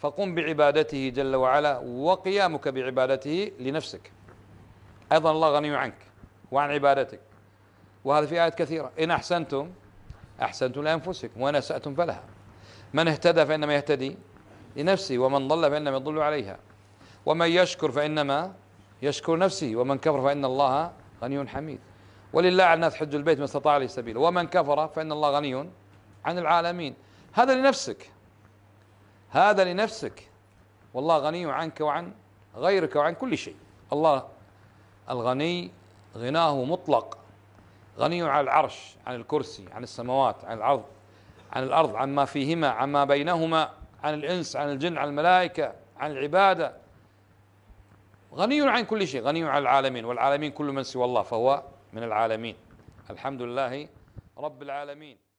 فقم بعبادته جل وعلا وقيامك بعبادته لنفسك أيضا الله غني عنك وعن عبادتك وهذا في آيات كثيرة إن أحسنتم أحسنتم لأنفسكم وإن أسأتم فلها من اهتدى فإنما يهتدي لنفسه ومن ضل فإنما يضل عليها ومن يشكر فإنما يشكر نفسه ومن كفر فإن الله غني حميد ولله على الناس حج البيت من استطاع لي سبيلا ومن كفر فإن الله غني عن العالمين هذا لنفسك هذا لنفسك والله غني عنك وعن غيرك وعن كل شيء الله الغني غناه مطلق غني عن العرش عن الكرسي عن السماوات عن الأرض عن الأرض عما فيهما عما بينهما عن الإنس عن الجن عن الملائكة عن العبادة غني عن كل شيء غني عن العالمين والعالمين كل من سوى الله فهو من العالمين الحمد لله رب العالمين